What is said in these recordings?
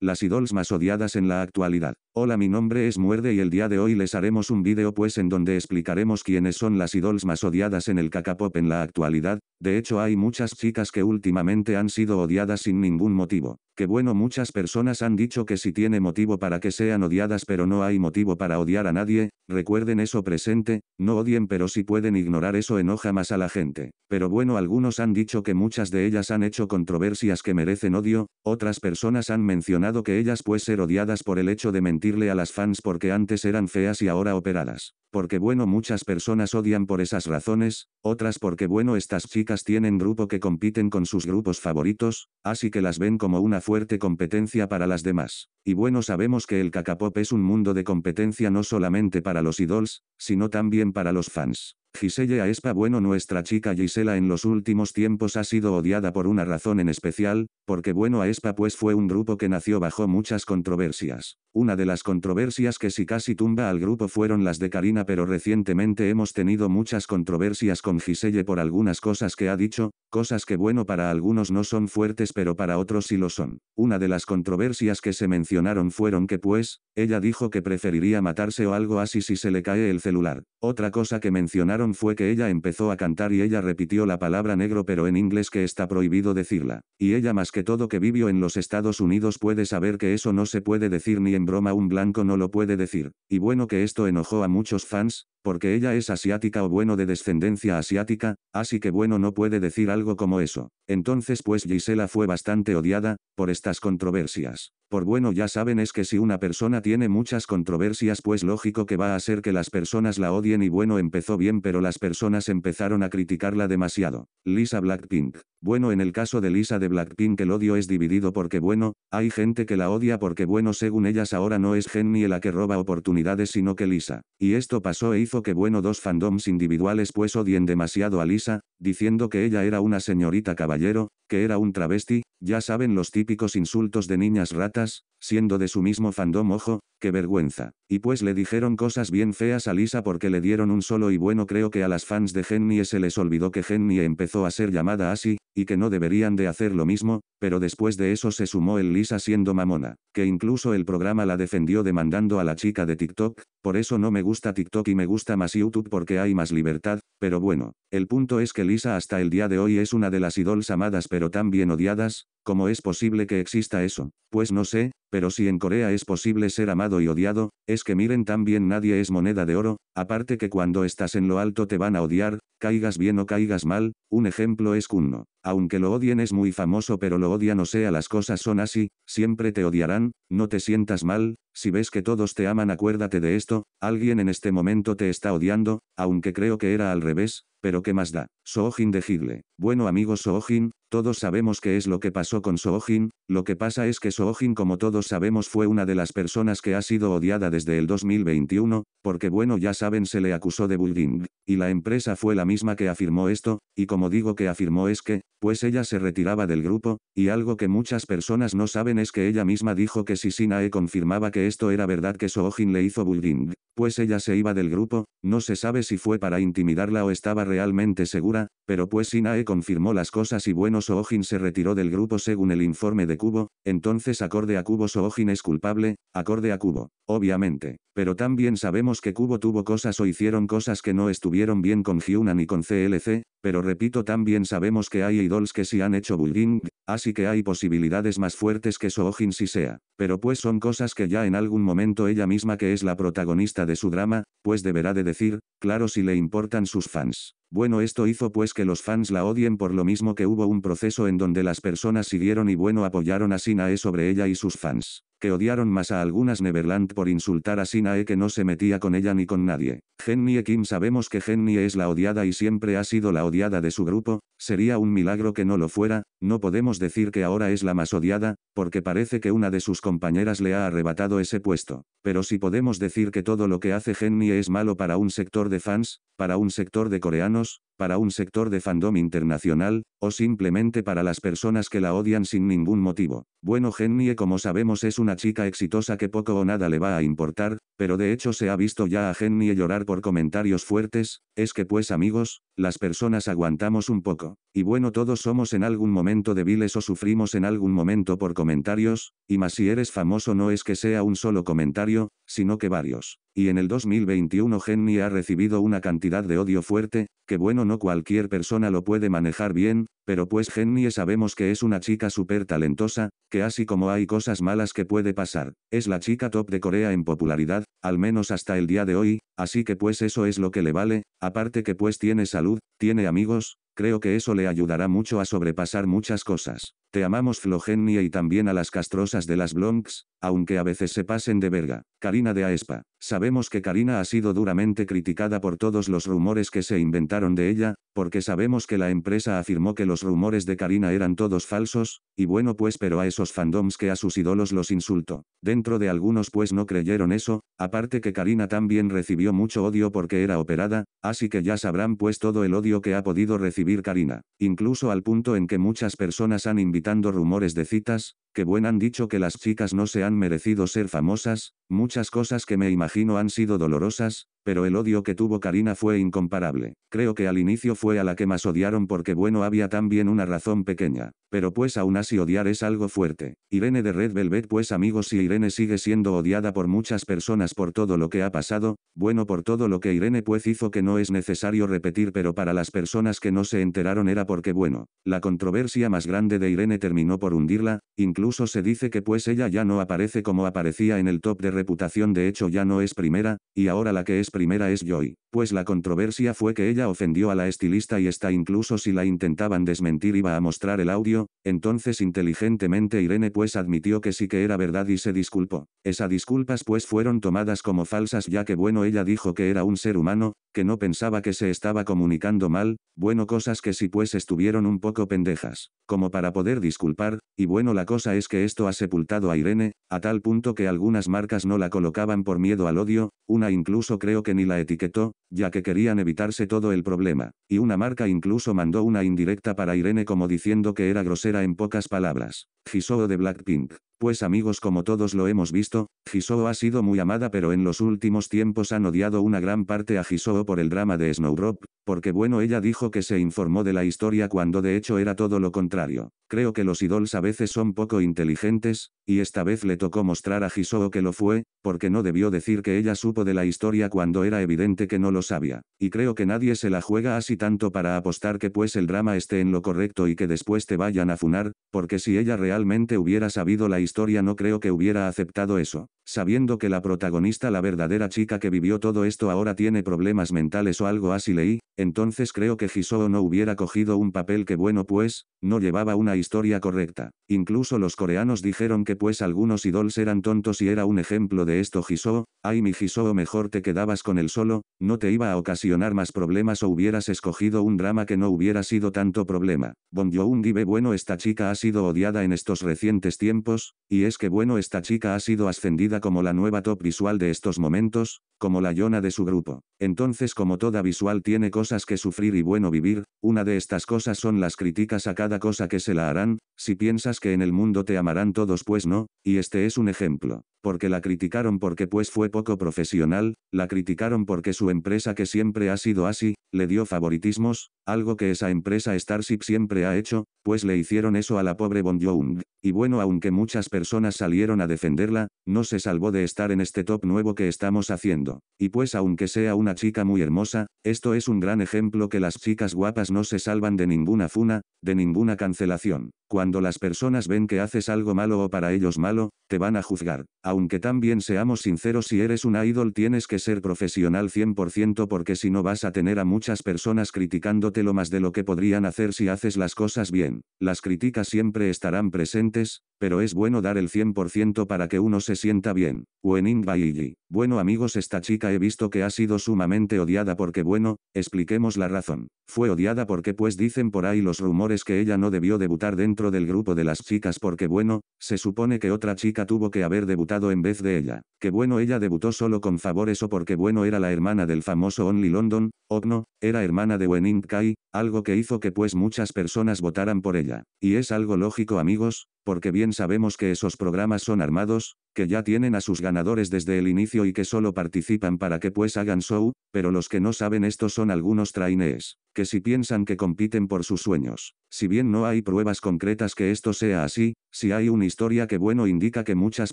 las idols más odiadas en la actualidad. Hola mi nombre es Muerde y el día de hoy les haremos un vídeo pues en donde explicaremos quiénes son las idols más odiadas en el cacapop en la actualidad, de hecho hay muchas chicas que últimamente han sido odiadas sin ningún motivo, que bueno muchas personas han dicho que si tiene motivo para que sean odiadas pero no hay motivo para odiar a nadie, recuerden eso presente, no odien pero si pueden ignorar eso enoja más a la gente, pero bueno algunos han dicho que muchas de ellas han hecho controversias que merecen odio, otras personas han mencionado que ellas pues ser odiadas por el hecho de mentir a las fans porque antes eran feas y ahora operadas. Porque bueno muchas personas odian por esas razones, otras porque bueno estas chicas tienen grupo que compiten con sus grupos favoritos, así que las ven como una fuerte competencia para las demás. Y bueno sabemos que el cacapop es un mundo de competencia no solamente para los idols, sino también para los fans. Giselle Espa Bueno Nuestra chica Gisela en los últimos tiempos ha sido odiada por una razón en especial, porque Bueno Aespa pues fue un grupo que nació bajo muchas controversias. Una de las controversias que si casi tumba al grupo fueron las de Karina pero recientemente hemos tenido muchas controversias con Giselle por algunas cosas que ha dicho, cosas que bueno para algunos no son fuertes pero para otros sí lo son. Una de las controversias que se mencionaron fueron que pues, ella dijo que preferiría matarse o algo así si se le cae el celular. Otra cosa que mencionaron fue que ella empezó a cantar y ella repitió la palabra negro pero en inglés que está prohibido decirla. Y ella más que todo que vivió en los Estados Unidos puede saber que eso no se puede decir ni en broma un blanco no lo puede decir. Y bueno que esto enojó a muchos fans, porque ella es asiática o bueno de descendencia asiática, así que bueno no puede decir algo como eso. Entonces pues Gisela fue bastante odiada, por estas controversias. Por bueno ya saben es que si una persona tiene muchas controversias pues lógico que va a ser que las personas la odien y bueno empezó bien pero las personas empezaron a criticarla demasiado. Lisa Blackpink. Bueno en el caso de Lisa de Blackpink el odio es dividido porque bueno, hay gente que la odia porque bueno según ellas ahora no es Jennie la que roba oportunidades sino que Lisa. Y esto pasó e hizo que bueno dos fandoms individuales pues odien demasiado a Lisa, diciendo que ella era una señorita caballero, que era un travesti, ya saben los típicos insultos de niñas ratas, siendo de su mismo fandom ojo, qué vergüenza. Y pues le dijeron cosas bien feas a Lisa porque le dieron un solo y bueno creo que a las fans de Genie se les olvidó que Gennie empezó a ser llamada así, y que no deberían de hacer lo mismo, pero después de eso se sumó el Lisa siendo mamona, que incluso el programa la defendió demandando a la chica de TikTok, por eso no me gusta TikTok y me gusta más YouTube porque hay más libertad, pero bueno, el punto es que Lisa hasta el día de hoy es una de las idols amadas pero también odiadas, ¿Cómo es posible que exista eso? Pues no sé, pero si en Corea es posible ser amado y odiado, es que miren también nadie es moneda de oro, aparte que cuando estás en lo alto te van a odiar, caigas bien o caigas mal, un ejemplo es Kunno. Aunque lo odien es muy famoso pero lo odian o sea las cosas son así, siempre te odiarán, no te sientas mal, si ves que todos te aman acuérdate de esto, alguien en este momento te está odiando, aunque creo que era al revés, pero qué más da. Soojin de Hidle. Bueno amigos Soojin, todos sabemos qué es lo que pasó con Soojin, lo que pasa es que Soojin como todos sabemos fue una de las personas que ha sido odiada desde el 2021, porque bueno ya saben se le acusó de bullying, y la empresa fue la misma que afirmó esto, y como digo que afirmó es que, pues ella se retiraba del grupo, y algo que muchas personas no saben es que ella misma dijo que si Sinae confirmaba que esto era verdad que Soojin le hizo bullying, pues ella se iba del grupo, no se sabe si fue para intimidarla o estaba realmente segura, pero pues Sinae confirmó las cosas y bueno Soojin se retiró del grupo según el informe de cubo, entonces acorde a cubo Soojin es culpable, acorde a cubo, obviamente. Pero también sabemos que cubo tuvo cosas o hicieron cosas que no estuvieron bien con Hyuna ni con CLC, pero repito también sabemos que hay idols que sí han hecho bullying, así que hay posibilidades más fuertes que Soojin si sea. Pero pues son cosas que ya en algún momento ella misma que es la protagonista de su drama, pues deberá de decir, claro si le importan sus fans. Bueno esto hizo pues que los fans la odien por lo mismo que hubo un proceso en donde las personas siguieron y bueno apoyaron a Sinae sobre ella y sus fans que odiaron más a algunas Neverland por insultar a Sinae que no se metía con ella ni con nadie. Gennie Kim sabemos que Gennie es la odiada y siempre ha sido la odiada de su grupo, sería un milagro que no lo fuera, no podemos decir que ahora es la más odiada, porque parece que una de sus compañeras le ha arrebatado ese puesto. Pero si podemos decir que todo lo que hace Gennie es malo para un sector de fans, para un sector de coreanos, para un sector de fandom internacional, o simplemente para las personas que la odian sin ningún motivo. Bueno Gennie como sabemos es una chica exitosa que poco o nada le va a importar, pero de hecho se ha visto ya a Gennie llorar por comentarios fuertes, es que pues amigos, las personas aguantamos un poco. Y bueno todos somos en algún momento débiles o sufrimos en algún momento por comentarios, y más si eres famoso no es que sea un solo comentario, sino que varios. Y en el 2021 Gennie ha recibido una cantidad de odio fuerte, que bueno no cualquier persona lo puede manejar bien, pero pues Gennie sabemos que es una chica súper talentosa, que así como hay cosas malas que puede pasar, es la chica top de Corea en popularidad, al menos hasta el día de hoy, así que pues eso es lo que le vale, aparte que pues tiene salud, tiene amigos, creo que eso le ayudará mucho a sobrepasar muchas cosas. Te amamos Flogenia y también a las castrosas de las Blonks, aunque a veces se pasen de verga. Karina de Aespa. Sabemos que Karina ha sido duramente criticada por todos los rumores que se inventaron de ella, porque sabemos que la empresa afirmó que los rumores de Karina eran todos falsos, y bueno pues pero a esos fandoms que a sus ídolos los insultó. Dentro de algunos pues no creyeron eso, aparte que Karina también recibió mucho odio porque era operada, así que ya sabrán pues todo el odio que ha podido recibir Karina. Incluso al punto en que muchas personas han inventado citando rumores de citas, que buen han dicho que las chicas no se han merecido ser famosas, muchas cosas que me imagino han sido dolorosas, pero el odio que tuvo Karina fue incomparable. Creo que al inicio fue a la que más odiaron porque bueno había también una razón pequeña, pero pues aún así odiar es algo fuerte. Irene de Red Velvet pues amigos si Irene sigue siendo odiada por muchas personas por todo lo que ha pasado, bueno por todo lo que Irene pues hizo que no es necesario repetir pero para las personas que no se enteraron era porque bueno, la controversia más grande de Irene terminó por hundirla, incluso Incluso se dice que pues ella ya no aparece como aparecía en el top de reputación de hecho ya no es primera, y ahora la que es primera es Joy pues la controversia fue que ella ofendió a la estilista y esta incluso si la intentaban desmentir iba a mostrar el audio, entonces inteligentemente Irene pues admitió que sí que era verdad y se disculpó. Esas disculpas pues fueron tomadas como falsas ya que bueno ella dijo que era un ser humano, que no pensaba que se estaba comunicando mal, bueno cosas que sí pues estuvieron un poco pendejas, como para poder disculpar, y bueno la cosa es que esto ha sepultado a Irene, a tal punto que algunas marcas no la colocaban por miedo al odio, una incluso creo que ni la etiquetó, ya que querían evitarse todo el problema, y una marca incluso mandó una indirecta para Irene como diciendo que era grosera en pocas palabras. Jisoo de Blackpink. Pues amigos como todos lo hemos visto, Jisoo ha sido muy amada pero en los últimos tiempos han odiado una gran parte a Jisoo por el drama de Snowdrop, porque bueno ella dijo que se informó de la historia cuando de hecho era todo lo contrario. Creo que los idols a veces son poco inteligentes, y esta vez le tocó mostrar a Jisoo que lo fue, porque no debió decir que ella supo de la historia cuando era evidente que no lo sabía. Y creo que nadie se la juega así tanto para apostar que pues el drama esté en lo correcto y que después te vayan a funar, porque si ella realmente hubiera sabido la historia historia no creo que hubiera aceptado eso sabiendo que la protagonista, la verdadera chica que vivió todo esto ahora tiene problemas mentales o algo así leí, entonces creo que Jisoo no hubiera cogido un papel que bueno pues, no llevaba una historia correcta. Incluso los coreanos dijeron que pues algunos idols eran tontos y era un ejemplo de esto Jisoo, ay mi Jisoo mejor te quedabas con él solo, no te iba a ocasionar más problemas o hubieras escogido un drama que no hubiera sido tanto problema. Bon Joon ve bueno esta chica ha sido odiada en estos recientes tiempos, y es que bueno esta chica ha sido ascendida como la nueva top visual de estos momentos, como la Yona de su grupo. Entonces como toda visual tiene cosas que sufrir y bueno vivir, una de estas cosas son las críticas a cada cosa que se la harán, si piensas que en el mundo te amarán todos pues no, y este es un ejemplo, porque la criticaron porque pues fue poco profesional, la criticaron porque su empresa que siempre ha sido así, le dio favoritismos, algo que esa empresa Starship siempre ha hecho, pues le hicieron eso a la pobre Bon Young, y bueno aunque muchas personas salieron a defenderla, no se salvó de estar en este top nuevo que estamos haciendo. Y pues aunque sea una chica muy hermosa, esto es un gran ejemplo que las chicas guapas no se salvan de ninguna funa, de ninguna cancelación. Cuando las personas ven que haces algo malo o para ellos malo, te van a juzgar. Aunque también seamos sinceros si eres un idol tienes que ser profesional 100% porque si no vas a tener a muchas personas criticándote lo más de lo que podrían hacer si haces las cosas bien. Las críticas siempre estarán presentes, pero es bueno dar el 100% para que uno se sienta bien. Wenin Baiyi. Bueno amigos esta chica he visto que ha sido sumamente odiada porque bueno, expliquemos la razón. Fue odiada porque pues dicen por ahí los rumores que ella no debió debutar dentro del grupo de las chicas porque bueno, se supone que otra chica tuvo que haber debutado en vez de ella. Que bueno ella debutó solo con favores o porque bueno era la hermana del famoso Only London, no, era hermana de Wenin Kai, algo que hizo que pues muchas personas votaran por ella. Y es algo lógico amigos, porque bien sabemos que esos programas son armados, que ya tienen a sus ganadores desde el inicio y que solo participan para que pues hagan show, pero los que no saben esto son algunos trainees, que si piensan que compiten por sus sueños, si bien no hay pruebas concretas que esto sea así, si hay una historia que bueno indica que muchas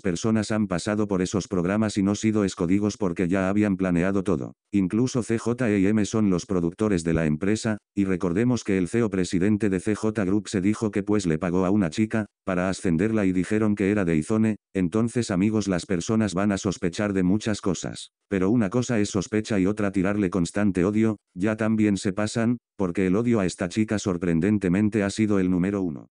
personas han pasado por esos programas y no sido escodigos porque ya habían planeado todo. Incluso CJM e son los productores de la empresa, y recordemos que el CEO presidente de CJ Group se dijo que pues le pagó a una chica, para ascenderla y dijeron que era de Izone, entonces amigos las personas van a sospechar de muchas cosas. Pero una cosa es sospecha y otra tirarle constante odio, ya también se pasan, porque el odio a esta chica sorprendentemente ha sido el número uno.